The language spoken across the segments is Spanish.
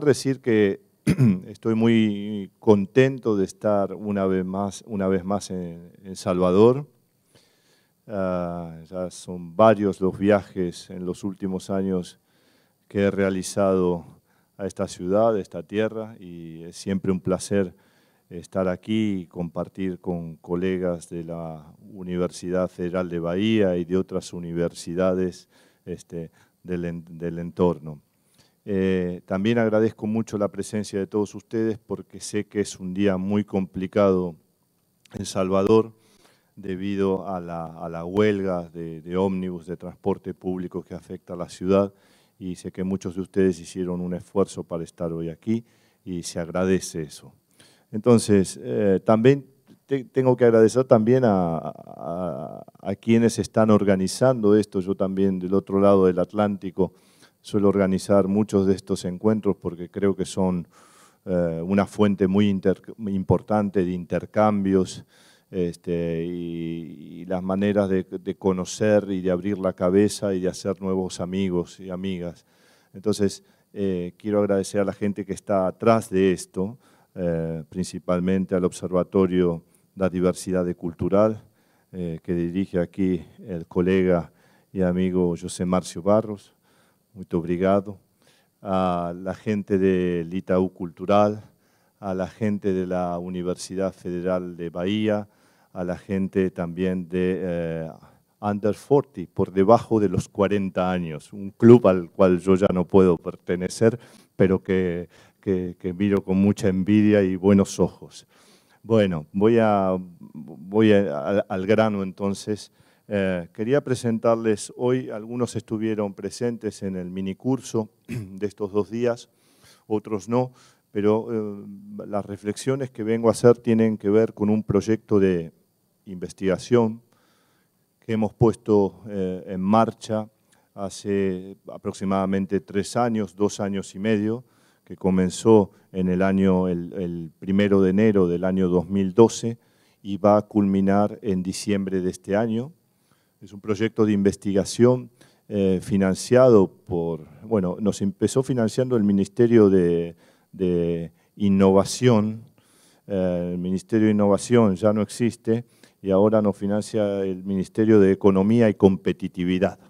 a decir que estoy muy contento de estar una vez más, una vez más en, Salvador. Ah, son varios los viajes en los últimos años que he realizado a esta ciudad, a esta tierra, y es siempre un placer estar aquí y compartir con colegas de la Universidad Federal de Bahía y de otras universidades este, del entorno. Eh, también agradezco mucho la presencia de todos ustedes porque sé que es un día muy complicado en Salvador debido a la, huelga de, ómnibus de transporte público que afecta a la ciudad y sé que muchos de ustedes hicieron un esfuerzo para estar hoy aquí y se agradece eso. Entonces, eh, también tengo que agradecer también a quienes están organizando esto, yo también del otro lado del Atlántico suelo organizar muchos de estos encuentros porque creo que son eh, una fuente muy, importante de intercambios este, y, las maneras de, conocer y de abrir la cabeza y de hacer nuevos amigos y amigas. Entonces, eh, quiero agradecer a la gente que está atrás de esto, eh, principalmente al Observatorio de la Diversidad Cultural, que dirige aquí el colega y amigo José Marcio Barros, muchas obrigado. A la gente del Itaú Cultural, a la gente de la Universidad Federal de Bahía, a la gente también de eh, Under 40, por debajo de los 40 años, un club al cual yo ya no puedo pertenecer, pero que, que, miro con mucha envidia y buenos ojos. Bueno, voy, a, voy al grano entonces eh, quería presentarles hoy, algunos estuvieron presentes en el minicurso de estos dos días, otros no, pero eh, las reflexiones que vengo a hacer tienen que ver con un proyecto de investigación que hemos puesto eh, en marcha hace aproximadamente tres años, dos años y medio, que comenzó en el año, el, el primero de enero del año 2012 y va a culminar en diciembre de este año es un proyecto de investigación eh, financiado por, bueno, nos empezó financiando el Ministerio de, Innovación, eh, el Ministerio de Innovación ya no existe y ahora nos financia el Ministerio de Economía y Competitividad.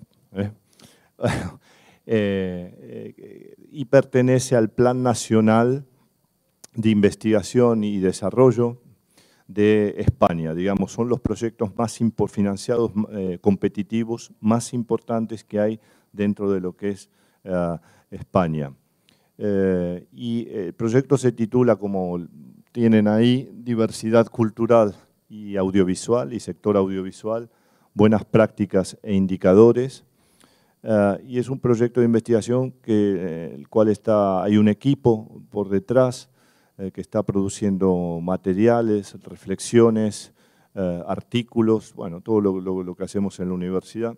¿eh? y pertenece al Plan Nacional de Investigación y Desarrollo de España. Digamos, son los proyectos más financiados, eh, competitivos, más importantes que hay dentro de lo que es eh, España. Eh, y el proyecto se titula, como tienen ahí, Diversidad Cultural y Audiovisual y Sector Audiovisual, Buenas Prácticas e Indicadores. y es un proyecto de investigación que el cual está, hay un equipo por detrás eh, que está produciendo materiales, reflexiones, eh, artículos, bueno, todo lo, que hacemos en la universidad,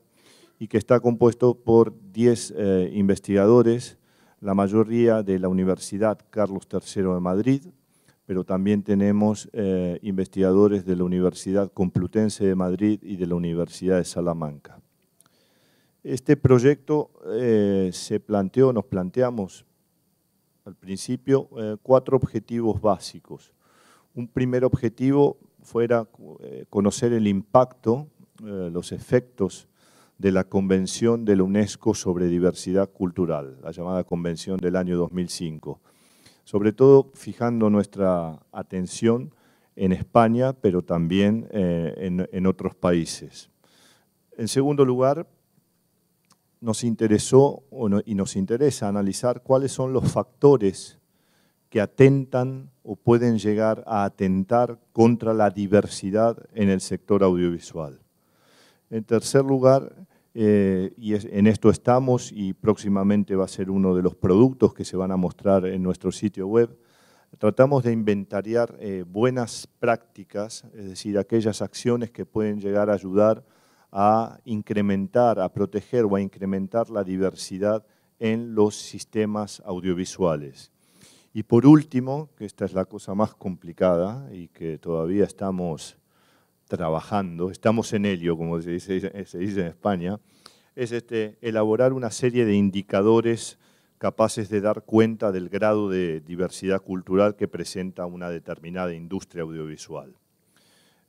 y que está compuesto por 10 eh, investigadores, la mayoría de la Universidad Carlos III de Madrid, pero también tenemos investigadores de la Universidad Complutense de Madrid y de la Universidad de Salamanca. Este proyecto se planteó, nos planteamos al principio eh, cuatro objetivos básicos. Un primer objetivo fuera eh, conocer el impacto, eh, los efectos de la Convención de la UNESCO sobre Diversidad Cultural, la llamada Convención del año 2005. Sobre todo fijando nuestra atención en España, pero también en otros países. En segundo lugar, nos interesó y nos interesa analizar cuáles son los factores que atentan o pueden llegar a atentar contra la diversidad en el sector audiovisual. En tercer lugar, eh, y en esto estamos y próximamente va a ser uno de los productos que se van a mostrar en nuestro sitio web, tratamos de inventariar eh, buenas prácticas, es decir, aquellas acciones que pueden llegar a ayudar a incrementar, a proteger o a incrementar la diversidad en los sistemas audiovisuales. Y por último, que esta es la cosa más complicada y que todavía estamos trabajando, estamos en ello, como se dice, en España, es este, elaborar una serie de indicadores capaces de dar cuenta del grado de diversidad cultural que presenta una determinada industria audiovisual.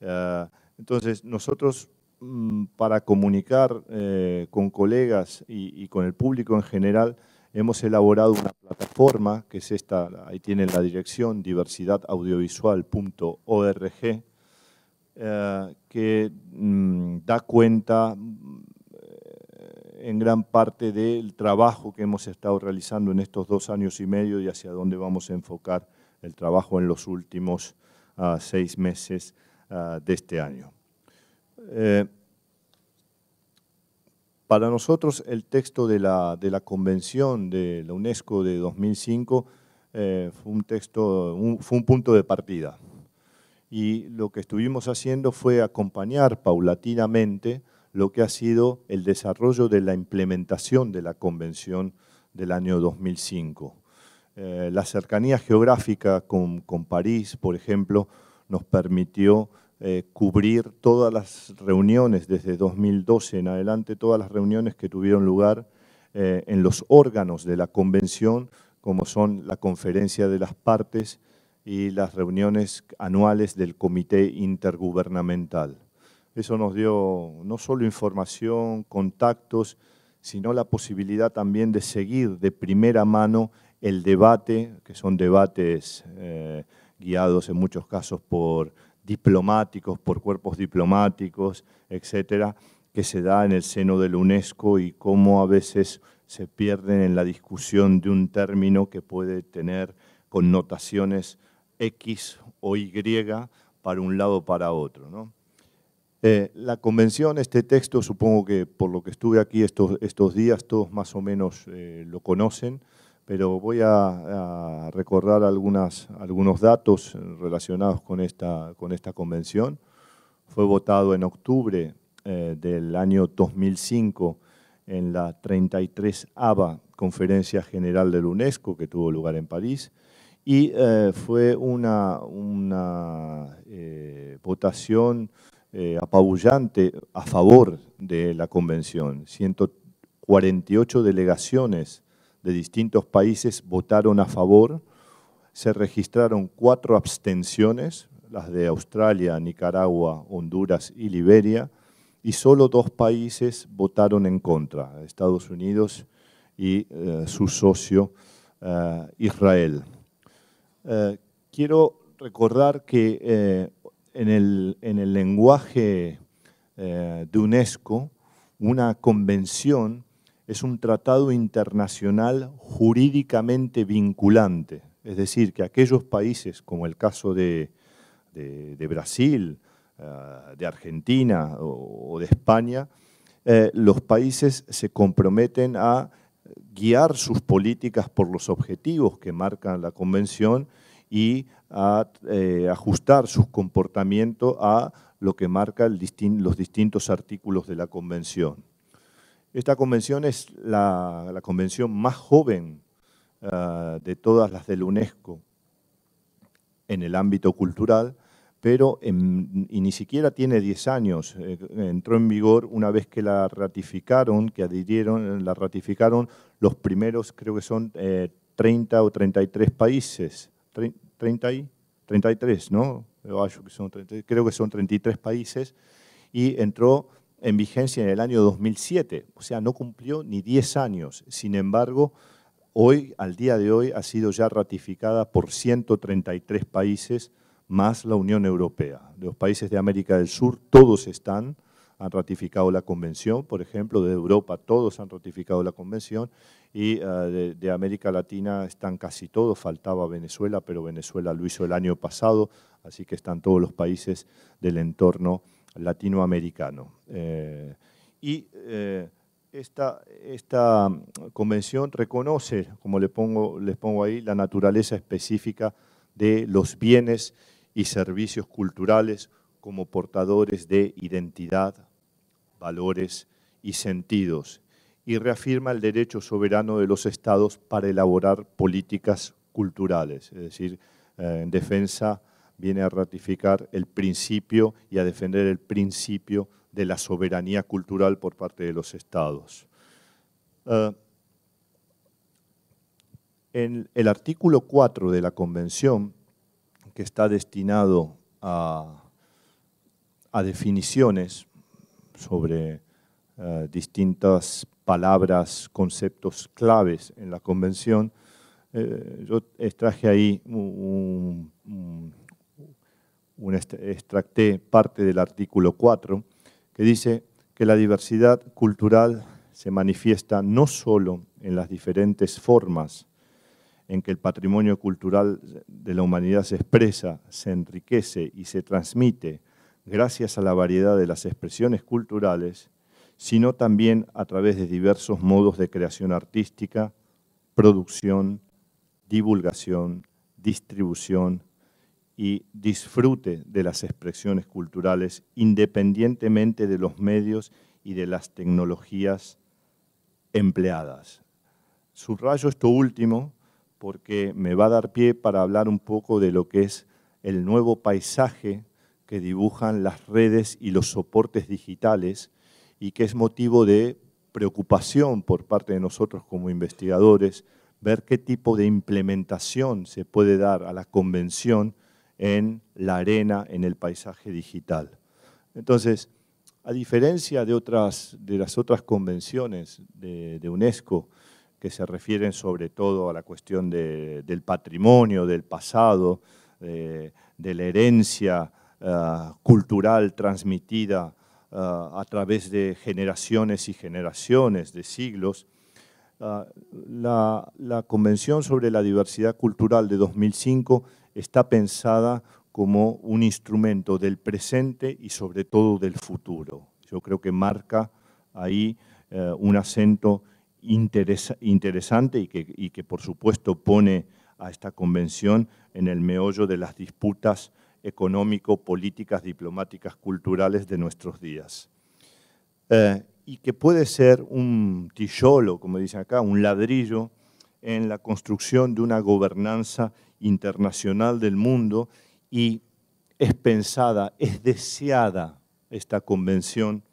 Eh, entonces, nosotros Mm, para comunicar eh, con colegas y, con el público en general, hemos elaborado una plataforma que es esta, ahí tiene la dirección diversidadaudiovisual.org, eh, que mm, da cuenta eh, en gran parte del trabajo que hemos estado realizando en estos dos años y medio y hacia dónde vamos a enfocar el trabajo en los últimos ah, seis meses ah, de este año. Eh, para nosotros el texto de la, de la, Convención de la UNESCO de 2005 eh, fue, un texto, fue un punto de partida. Y lo que estuvimos haciendo fue acompañar paulatinamente lo que ha sido el desarrollo de la implementación de la Convención del año 2005. Eh, la cercanía geográfica con, con París, por ejemplo, nos permitió eh, cubrir todas las reuniones, desde 2012 en adelante, todas las reuniones que tuvieron lugar eh, en los órganos de la convención, como son la conferencia de las partes y las reuniones anuales del comité intergubernamental. Eso nos dio no solo información, contactos, sino la posibilidad también de seguir de primera mano el debate, que son debates eh, guiados en muchos casos por diplomáticos, por cuerpos diplomáticos, etcétera, que se da en el seno de la UNESCO y cómo a veces se pierden en la discusión de un término que puede tener connotaciones X o Y para un lado o para otro. Eh, la convención, este texto, supongo que por lo que estuve aquí estos, estos días, todos más o menos eh, lo conocen, pero voy a, recordar algunas, algunos datos relacionados con esta, con esta convención. Fue votado en octubre eh, del año 2005 en la 33 ABA Conferencia General de la UNESCO, que tuvo lugar en París, y eh, fue una, una eh, votación apabullante a favor de la convención. 148 delegaciones de distintos países votaron a favor, se registraron cuatro abstenciones, las de Australia, Nicaragua, Honduras y Liberia, y solo dos países votaron en contra, Estados Unidos y eh, su socio eh, Israel. Eh, quiero recordar que en, el, lenguaje de UNESCO, una convención es un tratado internacional jurídicamente vinculante, es decir, que aquellos países, como el caso de, Brasil, ah, de Argentina o, de España, eh, los países se comprometen a guiar sus políticas por los objetivos que marca la Convención y a eh, ajustar su comportamiento a lo que marcan los distintos artículos de la Convención. Esta convención es la, convención más joven ah, de todas las del UNESCO en el ámbito cultural, pero y ni siquiera tiene 10 años. Eh, entró en vigor una vez que la ratificaron, que adhirieron, la ratificaron los primeros, creo que son 30 eh, o 33 países. 30 y 33, ¿no? Creo que son 33 países. Y entró en vigencia en el año 2007, o sea, no cumplió ni 10 años. Sin embargo, hoy, al día de hoy, ha sido ya ratificada por 133 países más la Unión Europea. De Los países de América del Sur, todos están, han ratificado la convención, por ejemplo, de Europa todos han ratificado la convención y eh, de, de, América Latina están casi todos, faltaba Venezuela, pero Venezuela lo hizo el año pasado, así que están todos los países del entorno latinoamericano. Eh, y eh, esta, convención reconoce, como le pongo, les pongo ahí, la naturaleza específica de los bienes y servicios culturales como portadores de identidad, valores y sentidos, y reafirma el derecho soberano de los estados para elaborar políticas culturales, es decir, eh, en defensa de viene a ratificar el principio y a defender el principio de la soberanía cultural por parte de los estados. Eh, en el artículo 4 de la Convención, que está destinado a, definiciones sobre eh, distintas palabras, conceptos claves en la Convención, eh, yo extraje ahí un extracté parte del artículo 4, que dice que la diversidad cultural se manifiesta no solo en las diferentes formas en que el patrimonio cultural de la humanidad se expresa, se enriquece y se transmite gracias a la variedad de las expresiones culturales, sino también a través de diversos modos de creación artística, producción, divulgación, distribución, y disfrute de las expresiones culturales independientemente de los medios y de las tecnologías empleadas. Subrayo esto último porque me va a dar pie para hablar un poco de lo que es el nuevo paisaje que dibujan las redes y los soportes digitales y que es motivo de preocupación por parte de nosotros como investigadores, ver qué tipo de implementación se puede dar a la convención en la arena, en el paisaje digital. Entonces, a diferencia de, otras, de las otras convenciones de, UNESCO, que se refieren sobre todo a la cuestión del patrimonio, del pasado, de, la herencia eh, cultural transmitida eh, a través de generaciones y generaciones, de siglos. Eh, la, Convención sobre la Diversidad Cultural de 2005 está pensada como un instrumento del presente y sobre todo del futuro. Yo creo que marca ahí eh, un acento interesante y que, por supuesto pone a esta convención en el meollo de las disputas económico, políticas, diplomáticas, culturales de nuestros días. Eh, y que puede ser un tijolo, como dicen acá, un ladrillo en la construcción de una gobernanza internacional del mundo y es pensada, es deseada esta convención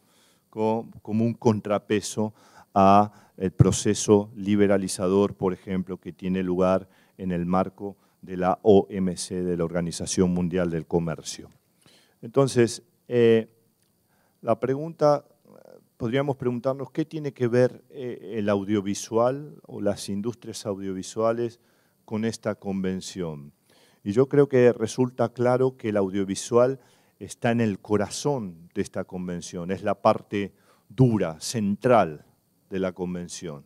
como un contrapeso a el proceso liberalizador, por ejemplo, que tiene lugar en el marco de la OMC, de la Organización Mundial del Comercio. Entonces, eh, la pregunta, podríamos preguntarnos, ¿qué tiene que ver eh, el audiovisual o las industrias audiovisuales con esta convención. Y yo creo que resulta claro que el audiovisual está en el corazón de esta convención, es la parte dura, central de la convención.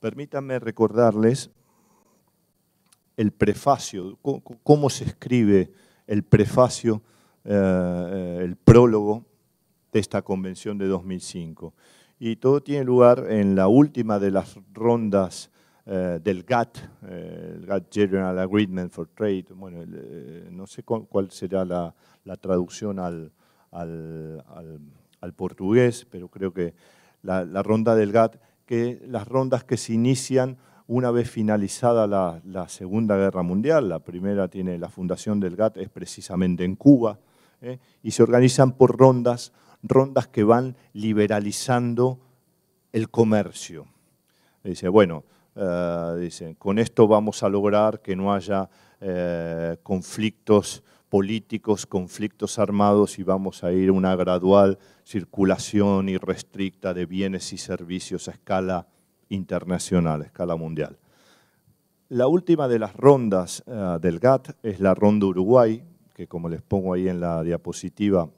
Permítanme recordarles el prefacio, cómo se escribe el prefacio, eh, el prólogo de esta convención de 2005. Y todo tiene lugar en la última de las rondas eh, del GATT, eh, el GATT General Agreement for Trade, bueno, eh, no sé cuál será la, traducción al, portugués, pero creo que la, ronda del GATT, que las rondas que se inician una vez finalizada la, Segunda Guerra Mundial, la primera tiene la fundación del GATT, es precisamente en Cuba, y se organizan por rondas, rondas que van liberalizando el comercio. Dice, bueno, eh, dicen, con esto vamos a lograr que no haya eh, conflictos políticos, conflictos armados y vamos a ir a una gradual circulación irrestricta de bienes y servicios a escala internacional, a escala mundial. La última de las rondas eh, del GATT es la ronda Uruguay, que como les pongo ahí en la diapositiva,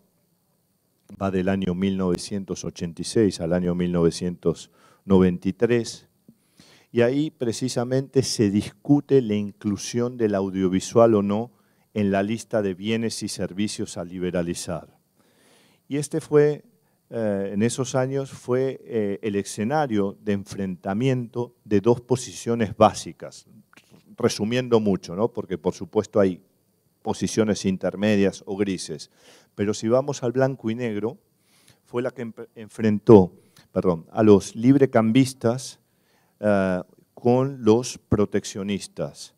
va del año 1986 al año 1993. Y ahí precisamente se discute la inclusión del audiovisual o no en la lista de bienes y servicios a liberalizar. Y este fue, eh, en esos años, fue eh, el escenario de enfrentamiento de dos posiciones básicas, resumiendo mucho, ¿no? porque por supuesto hay posiciones intermedias o grises, pero si vamos al blanco y negro, fue la que enfrentó perdón, a los librecambistas eh, con los proteccionistas.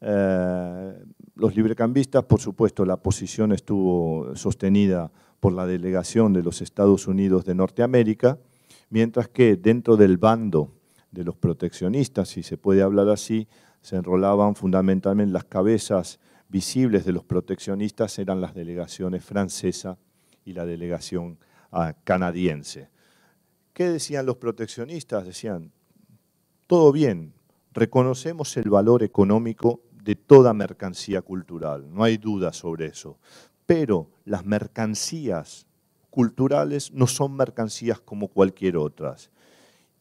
Eh, los librecambistas, por supuesto, la posición estuvo sostenida por la delegación de los Estados Unidos de Norteamérica, mientras que dentro del bando de los proteccionistas, si se puede hablar así, se enrolaban fundamentalmente las cabezas visibles de los proteccionistas eran las delegaciones francesa y la delegación ah, canadiense. ¿Qué decían los proteccionistas? Decían, todo bien, reconocemos el valor económico de toda mercancía cultural, no hay duda sobre eso, pero las mercancías culturales no son mercancías como cualquier otras.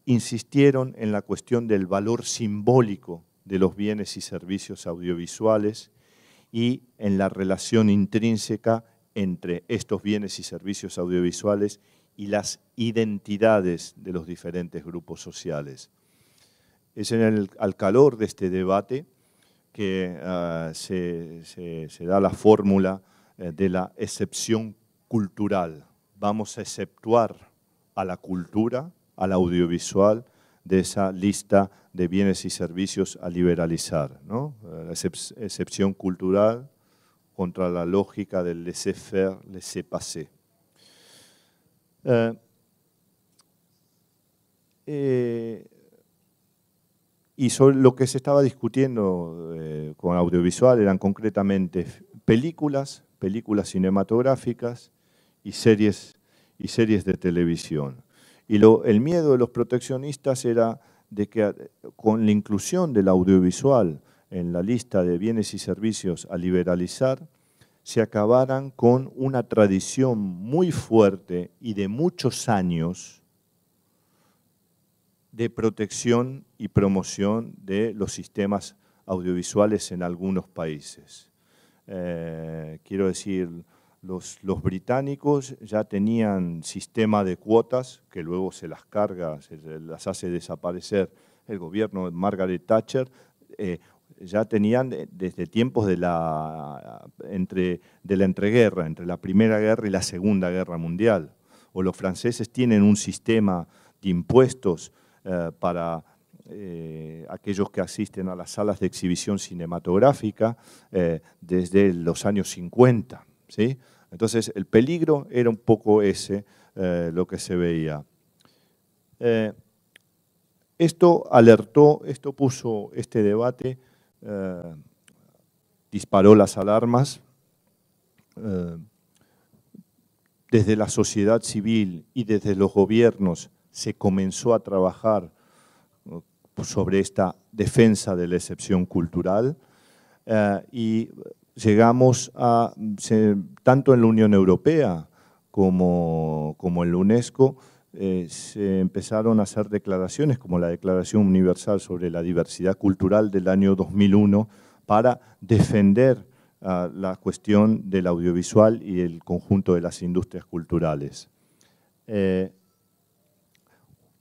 Insistieron en la cuestión del valor simbólico de los bienes y servicios audiovisuales y en la relación intrínseca entre estos bienes y servicios audiovisuales y las identidades de los diferentes grupos sociales es en el, al calor de este debate que ah, se, da la fórmula eh, de la excepción cultural. Vamos a exceptuar a la cultura, al audiovisual, de esa lista de bienes y servicios a liberalizar. ¿no? La excepción cultural contra la lógica del laissez-faire, laissez-passer. Eh, eh, y lo que se estaba discutiendo eh, con audiovisual eran concretamente películas, películas cinematográficas y series, y series de televisión. Y lo, el miedo de los proteccionistas era de que eh, con la inclusión del audiovisual en la lista de bienes y servicios a liberalizar, se acabaran con una tradición muy fuerte y de muchos años de protección y promoción de los sistemas audiovisuales en algunos países. Eh, quiero decir, los, británicos ya tenían sistema de cuotas que luego se las carga, se las hace desaparecer el gobierno de Margaret Thatcher, eh, ya tenían eh, desde tiempos de la, entre, de la entreguerra, entre la Primera Guerra y la Segunda Guerra Mundial. O los franceses tienen un sistema de impuestos eh, para eh, aquellos que asisten a las salas de exhibición cinematográfica eh, desde los años 50. ¿sí? Entonces, el peligro era un poco ese, lo que se veía. esto alertó, esto puso este debate, disparó las alarmas desde la sociedad civil y desde los gobiernos se comenzó a trabajar sobre esta defensa de la excepción cultural eh, y llegamos a, tanto en la Unión Europea como, en la UNESCO, eh, se empezaron a hacer declaraciones como la Declaración Universal sobre la Diversidad Cultural del año 2001 para defender ah, la cuestión del audiovisual y el conjunto de las industrias culturales. Eh,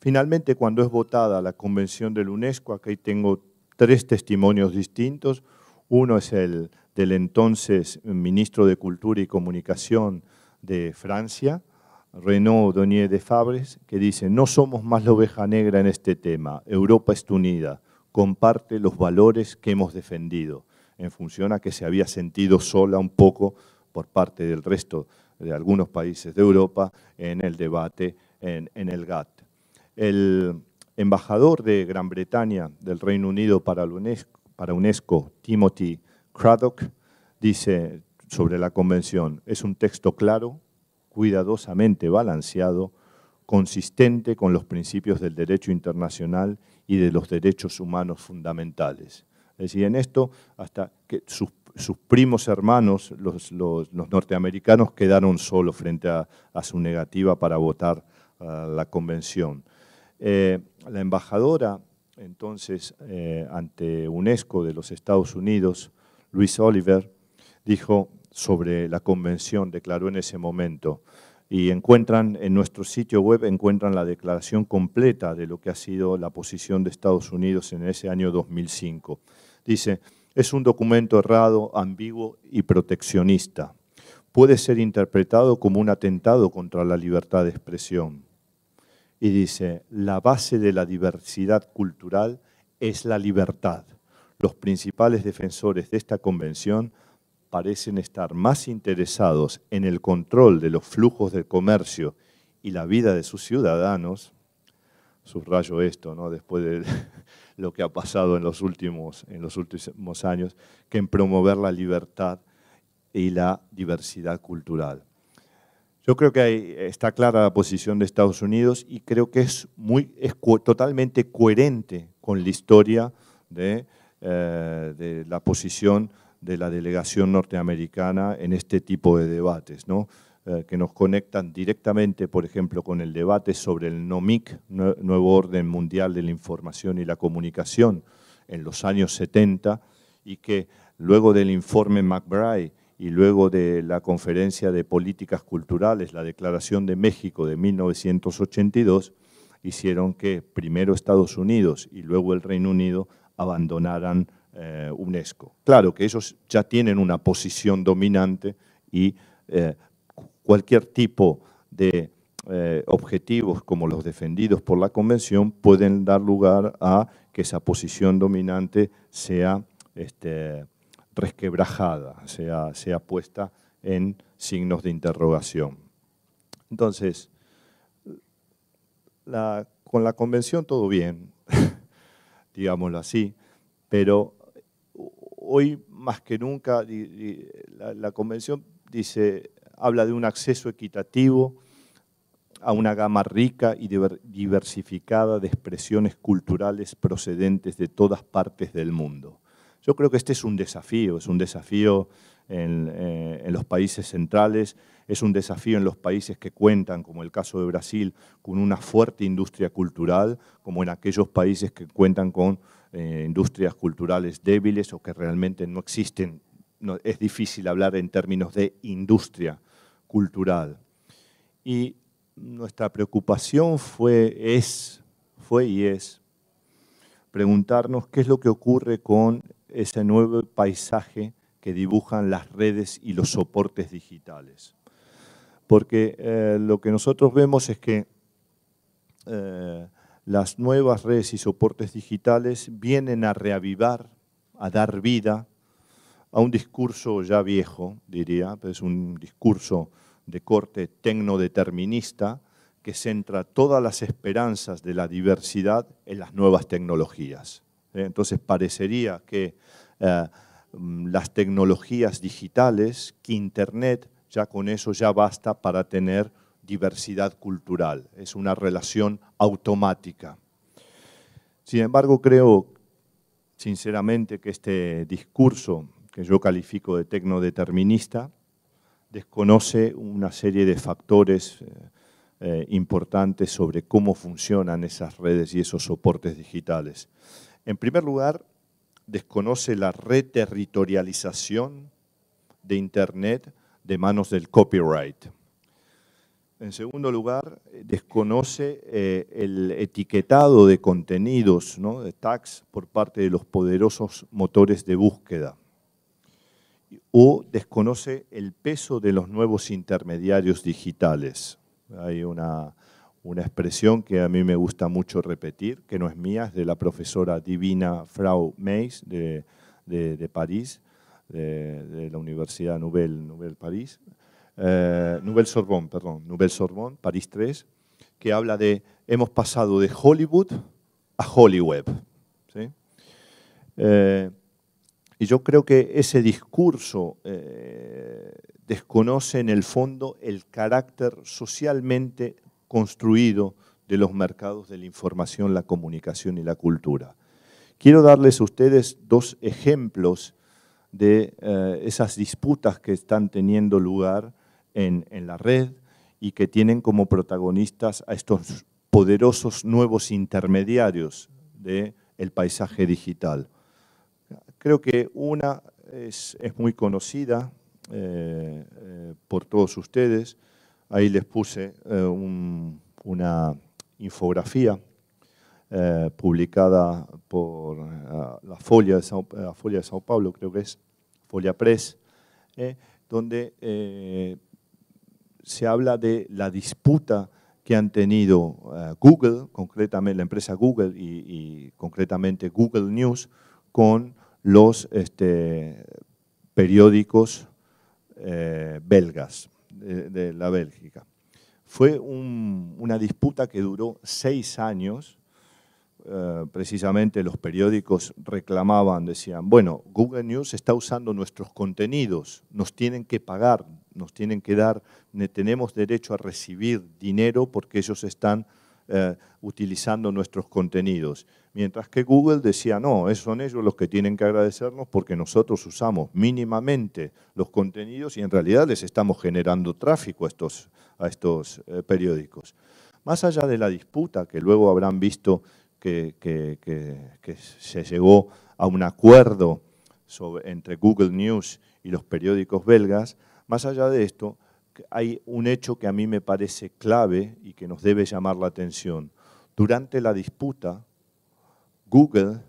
Finalmente, cuando es votada la Convención del UNESCO, aquí tengo tres testimonios distintos. Uno es el del entonces ministro de Cultura y Comunicación de Francia, Renaud Donier de Fabres, que dice, no somos más la oveja negra en este tema, Europa está unida, comparte los valores que hemos defendido, en función a que se había sentido sola un poco por parte del resto de algunos países de Europa en el debate en, en el GATT. El embajador de Gran Bretaña del Reino Unido para UNESCO, para UNESCO Timothy Craddock, dice sobre la convención, es un texto claro, cuidadosamente balanceado, consistente con los principios del derecho internacional y de los derechos humanos fundamentales. Es decir, en esto hasta que sus, primos hermanos, los, norteamericanos, quedaron solos frente a, su negativa para votar la convención. Eh, la embajadora entonces eh, ante UNESCO de los Estados Unidos, Luis Oliver, dijo sobre la convención, declaró en ese momento, y encuentran en nuestro sitio web encuentran la declaración completa de lo que ha sido la posición de Estados Unidos en ese año 2005. Dice, es un documento errado, ambiguo y proteccionista. Puede ser interpretado como un atentado contra la libertad de expresión y dice, la base de la diversidad cultural es la libertad. Los principales defensores de esta convención parecen estar más interesados en el control de los flujos de comercio y la vida de sus ciudadanos, subrayo esto, ¿no? después de lo que ha pasado en los, últimos, en los últimos años, que en promover la libertad y la diversidad cultural. Yo creo que está clara la posición de Estados Unidos y creo que es, muy, totalmente coherente con la historia eh, de, la posición de la delegación norteamericana en este tipo de debates, eh, que nos conectan directamente, por ejemplo, con el debate sobre el NOMIC, Nuevo Orden Mundial de la Información y la Comunicación, en los años 70, y que luego del informe McBride y luego de la Conferencia de Políticas Culturales, la Declaración de México de 1982, hicieron que primero Estados Unidos y luego el Reino Unido abandonaran eh, UNESCO. Claro que ellos ya tienen una posición dominante y eh, cualquier tipo de eh, objetivos como los defendidos por la Convención pueden dar lugar a que esa posición dominante sea... Este, resquebrajada, sea, sea puesta en signos de interrogación. Entonces, con la convención todo bien, digámoslo así, pero hoy más que nunca la, la, convención dice, habla de un acceso equitativo a una gama rica y diversificada de expresiones culturales procedentes de todas partes del mundo. Yo creo que este es un desafío, es un desafío eh, en, los países centrales, es un desafío en los países que cuentan, como el caso de Brasil, con una fuerte industria cultural, como en aquellos países que cuentan con eh, industrias culturales débiles o que realmente no existen. es difícil hablar en términos de industria cultural. Y nuestra preocupación fue, es, fue y es preguntarnos qué es lo que ocurre con ese nuevo paisaje que dibujan las redes y los soportes digitales. Porque eh, lo que nosotros vemos es que eh, las nuevas redes y soportes digitales vienen a reavivar, a dar vida a un discurso ya viejo, diría, es un discurso de corte tecnodeterminista que centra todas las esperanzas de la diversidad en las nuevas tecnologías. Eh, entonces parecería que eh, mm, las tecnologías digitales, que Internet, ya con eso ya basta para tener diversidad cultural. Es una relación automática. Sin embargo, creo sinceramente que este discurso, que yo califico de tecnodeterminista, desconoce una serie de factores eh, importantes sobre cómo funcionan esas redes y esos soportes digitales. En primer lugar, desconoce la reterritorialización de Internet de manos del copyright. En segundo lugar, desconoce eh, el etiquetado de contenidos, ¿no? de tags, por parte de los poderosos motores de búsqueda. O desconoce el peso de los nuevos intermediarios digitales. Hay una una expresión que a mí me gusta mucho repetir, que no es mía, es de la profesora divina Frau Meis de, París, de, la Universidad Nouvelle, Nouvelle París, eh, Nouvelle Sorbonne, perdón, Nouvelle Sorbonne, París 3, que habla de hemos pasado de Hollywood a Hollywood. Eh, y yo creo que ese discurso eh, desconoce en el fondo el carácter socialmente construido de los mercados de la información, la comunicación y la cultura. Quiero darles a ustedes dos ejemplos de eh, esas disputas que están teniendo lugar en, la red y que tienen como protagonistas a estos poderosos nuevos intermediarios del paisaje digital. Creo que una es, muy conocida eh, eh, por todos ustedes, Ahí les puse eh, una infografía eh, publicada por eh, la, Folia de Sao, la Folia de Paulo, creo que es Folia Press, donde se habla de la disputa que han tenido Google, concretamente la empresa Google y, concretamente Google News, con los este, periódicos belgas de, la Bélgica. Fue una disputa que duró seis años. Eh, precisamente los periódicos reclamaban, decían, bueno, Google News está usando nuestros contenidos, nos tienen que pagar, nos tienen que dar, tenemos derecho a recibir dinero porque ellos están eh, utilizando nuestros contenidos. Mientras que Google decía, no, son ellos los que tienen que agradecernos porque nosotros usamos mínimamente los contenidos y en realidad les estamos generando tráfico a estos, eh, periódicos. Más allá de la disputa que luego habrán visto que, se llegó a un acuerdo entre Google News y los periódicos belgas, más allá de esto, hay un hecho que a mí me parece clave y que nos debe llamar la atención. Durante la disputa, Google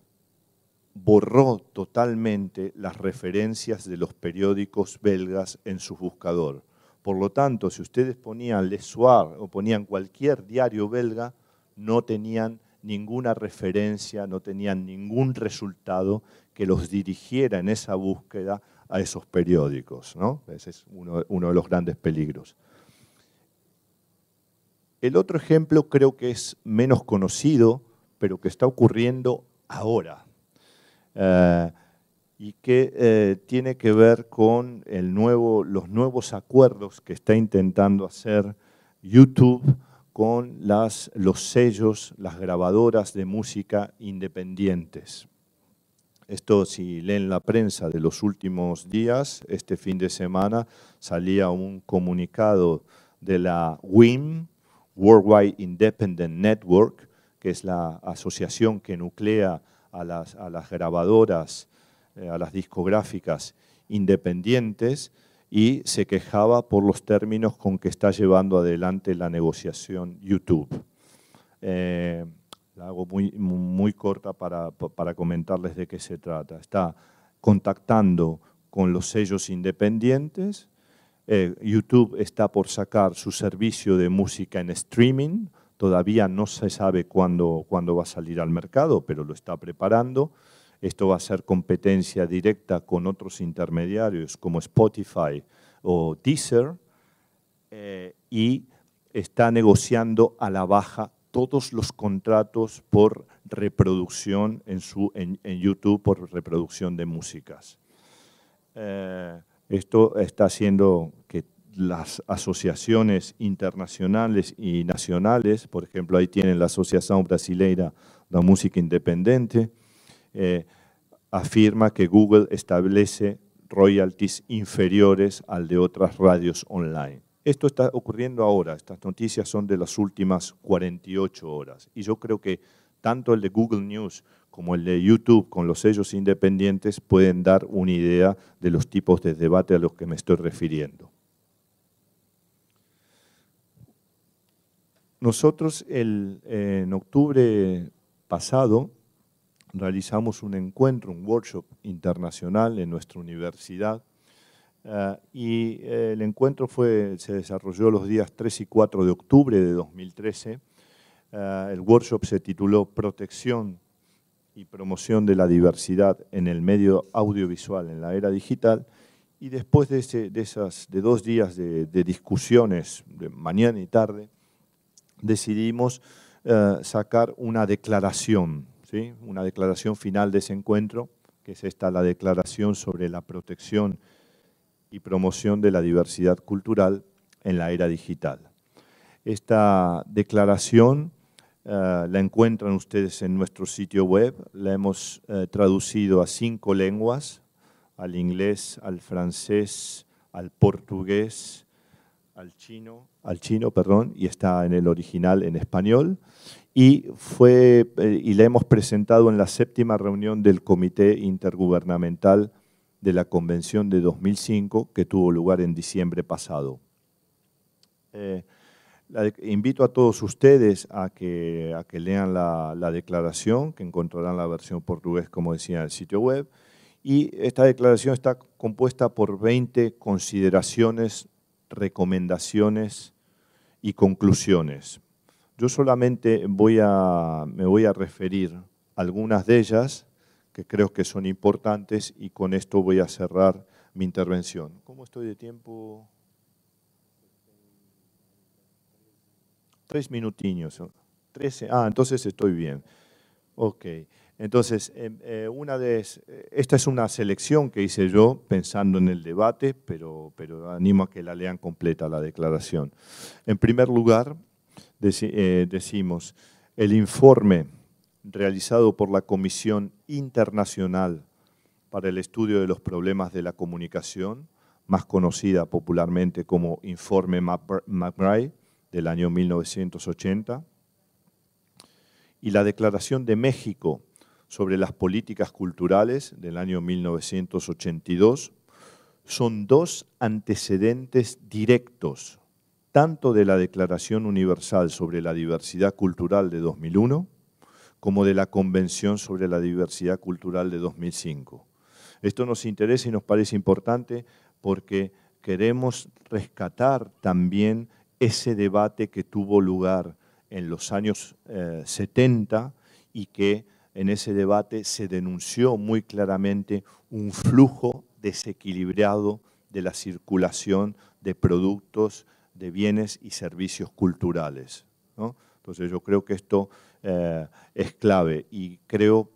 borró totalmente las referencias de los periódicos belgas en su buscador. Por lo tanto, si ustedes ponían Le Soir o ponían cualquier diario belga, no tenían ninguna referencia, no tenían ningún resultado que los dirigiera en esa búsqueda a esos periódicos. ¿no? Ese es uno, de los grandes peligros. El otro ejemplo creo que es menos conocido, pero que está ocurriendo ahora eh, y que eh, tiene que ver con el nuevo, los nuevos acuerdos que está intentando hacer YouTube con los sellos, las grabadoras de música independientes. Esto si leen la prensa de los últimos días, este fin de semana salía un comunicado de la WIM, Worldwide Independent Network, que es la asociación que nuclea a las, a las grabadoras, eh, a las discográficas independientes, y se quejaba por los términos con que está llevando adelante la negociación YouTube. Eh, la hago muy, muy corta para, comentarles de qué se trata. Está contactando con los sellos independientes. Eh, YouTube está por sacar su servicio de música en streaming. Todavía no se sabe cuándo, cuándo va a salir al mercado, pero lo está preparando. Esto va a ser competencia directa con otros intermediarios como Spotify o Deezer. Eh, y está negociando a la baja todos los contratos por reproducción en, YouTube, por reproducción de músicas. Eh, esto está haciendo que las asociaciones internacionales y nacionales, por ejemplo, ahí tienen la Asociación Brasileira de Música Independiente, eh, afirma que Google establece royalties inferiores al de otras radios online. Esto está ocurriendo ahora, estas noticias son de las últimas 48 horas. Y yo creo que tanto el de Google News como el de YouTube con los sellos independientes pueden dar una idea de los tipos de debate a los que me estoy refiriendo. Nosotros eh, en octubre pasado realizamos un encuentro, un workshop internacional en nuestra universidad Ah, y eh, el encuentro fue, se desarrolló los días 3 y 4 de octubre de 2013. Ah, el workshop se tituló Protección y promoción de la diversidad en el medio audiovisual en la era digital. Y después de, ese, de esas, de dos días de, discusiones, de mañana y tarde, decidimos eh, sacar una declaración, ¿sí? una declaración final de ese encuentro, que es esta, la declaración sobre la protección y promoción de la diversidad cultural en la era digital. Esta declaración eh, la encuentran ustedes en nuestro sitio web, la hemos eh, traducido a cinco lenguas, al inglés, al francés, al portugués, al chino, al chino, perdón, y está en el original en español. Y, fue, eh, y la hemos presentado en la séptima reunión del Comité Intergubernamental de la Convención de 2005 que tuvo lugar en diciembre pasado. Eh, invito a todos ustedes a que, lean la, declaración, que encontrarán la versión portugués, como decía, en el sitio web. Y esta declaración está compuesta por 20 consideraciones, recomendaciones y conclusiones. Yo solamente voy me voy a referir a algunas de ellas que creo que son importantes y con esto voy a cerrar mi intervención. ¿Cómo estoy de tiempo? Tres minutillos. Trece. Ah, entonces estoy bien. Ok. Entonces, em, eh, una de, eh, esta es una selección que hice yo pensando en el debate, pero, pero animo a que la lean completa la declaración. En primer lugar, eh, decimos, el informe realizado por la Comisión internacional para el estudio de los problemas de la comunicación, más conocida popularmente como Informe McBride del año 1980, y la Declaración de México sobre las políticas culturales del año 1982 son dos antecedentes directos, tanto de la Declaración Universal sobre la Diversidad Cultural de 2001 como de la Convención sobre la Diversidad Cultural de 2005. Esto nos interesa y nos parece importante porque queremos rescatar también ese debate que tuvo lugar en los años 70 eh, y que en ese debate se denunció muy claramente un flujo desequilibrado de la circulación de productos, de bienes y servicios culturales. Entonces yo creo que esto eh, es clave. Y creo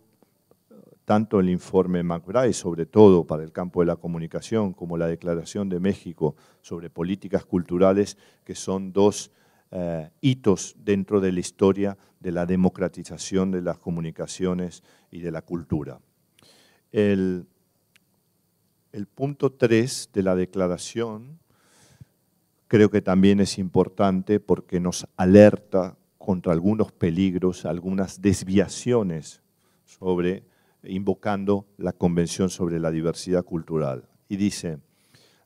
tanto el informe McBride, sobre todo para el campo de la comunicación, como la Declaración de México sobre políticas culturales, que son dos eh, hitos dentro de la historia de la democratización de las comunicaciones y de la cultura. El, el punto 3 de la declaración creo que también es importante porque nos alerta contra algunos peligros, algunas desviaciones sobre invocando la Convención sobre la Diversidad Cultural. Y dice,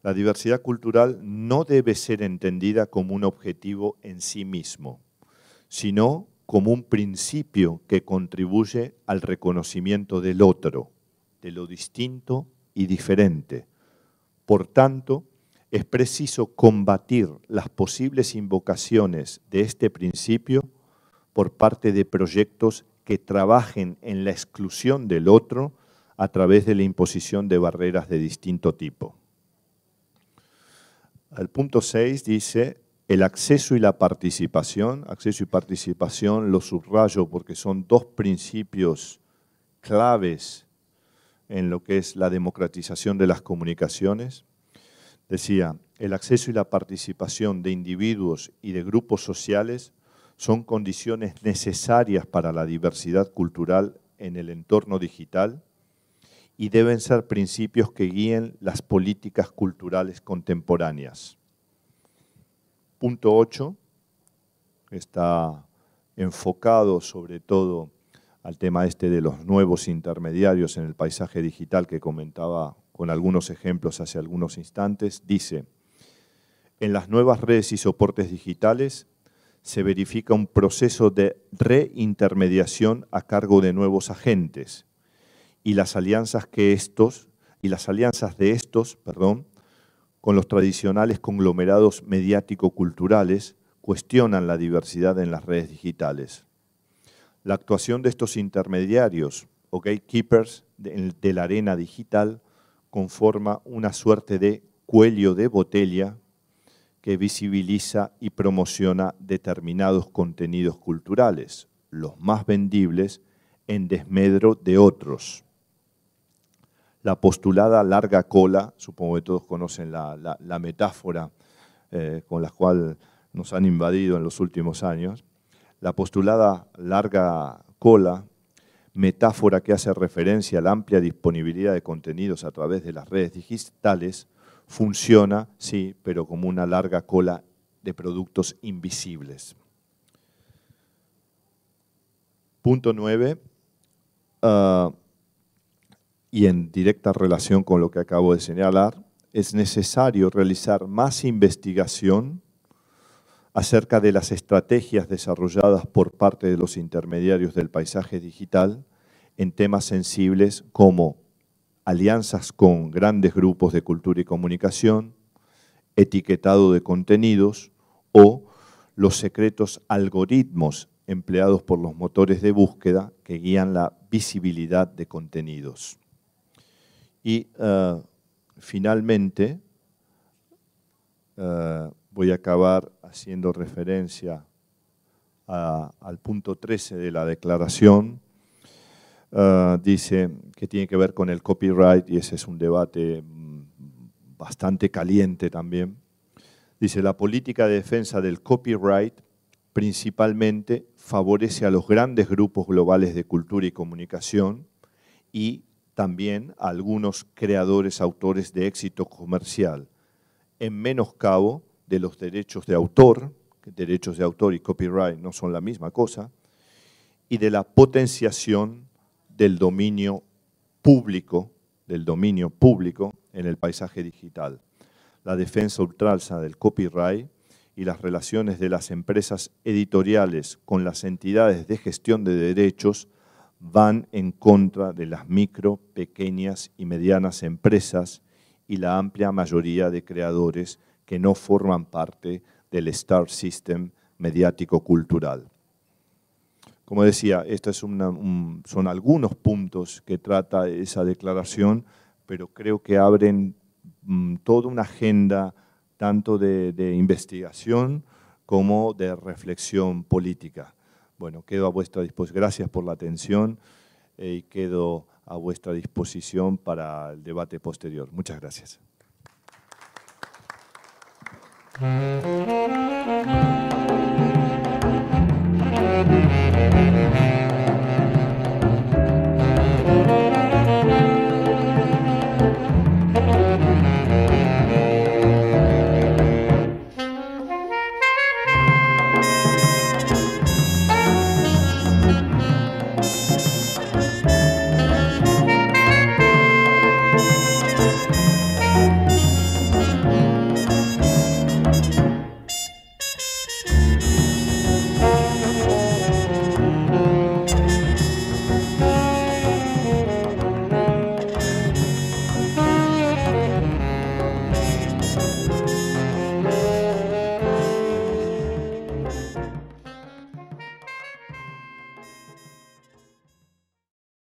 la diversidad cultural no debe ser entendida como un objetivo en sí mismo, sino como un principio que contribuye al reconocimiento del otro, de lo distinto y diferente. Por tanto, es preciso combatir las posibles invocaciones de este principio por parte de proyectos que trabajen en la exclusión del otro a través de la imposición de barreras de distinto tipo. El punto 6 dice, el acceso y la participación, acceso y participación lo subrayo porque son dos principios claves en lo que es la democratización de las comunicaciones. Decía, el acceso y la participación de individuos y de grupos sociales son condiciones necesarias para la diversidad cultural en el entorno digital y deben ser principios que guíen las políticas culturales contemporáneas. Punto 8 está enfocado sobre todo al tema este de los nuevos intermediarios en el paisaje digital que comentaba con algunos ejemplos hace algunos instantes, dice, en las nuevas redes y soportes digitales se verifica un proceso de reintermediación a cargo de nuevos agentes y las alianzas que estos y las alianzas de estos, perdón, con los tradicionales conglomerados mediático-culturales cuestionan la diversidad en las redes digitales. La actuación de estos intermediarios o gatekeepers de la arena digital conforma una suerte de cuello de botella que visibiliza y promociona determinados contenidos culturales, los más vendibles, en desmedro de otros. La postulada larga cola, supongo que todos conocen la, metáfora eh, con la cual nos han invadido en los últimos años, la postulada larga cola metáfora que hace referencia a la amplia disponibilidad de contenidos a través de las redes digitales, funciona, sí, pero como una larga cola de productos invisibles. Punto nueve, ah, y en directa relación con lo que acabo de señalar, es necesario realizar más investigación acerca de las estrategias desarrolladas por parte de los intermediarios del paisaje digital en temas sensibles como alianzas con grandes grupos de cultura y comunicación, etiquetado de contenidos o los secretos algoritmos empleados por los motores de búsqueda que guían la visibilidad de contenidos. Y eh, finalmente, eh, voy a acabar haciendo referencia al punto 13 de la declaración. Ah, dice que tiene que ver con el copyright y ese es un debate mm, bastante caliente también. Dice, la política de defensa del copyright principalmente favorece a los grandes grupos globales de cultura y comunicación y también a algunos creadores, autores de éxito comercial. En menos cabo de los derechos de autor, que derechos de autor y copyright no son la misma cosa, y de la potenciación del dominio público, del dominio público en el paisaje digital, la defensa ultralza del copyright y las relaciones de las empresas editoriales con las entidades de gestión de derechos van en contra de las micro, pequeñas y medianas empresas y la amplia mayoría de creadores que no forman parte del star system mediático-cultural. Como decía, estos son algunos puntos que trata esa declaración, pero creo que abren mm, toda una agenda tanto de investigación como de reflexión política. Bueno, quedo a vuestra disposición. Gracias por la atención eh, y quedo a vuestra disposición para el debate posterior. Muchas gracias. Thank mm-hmm. you.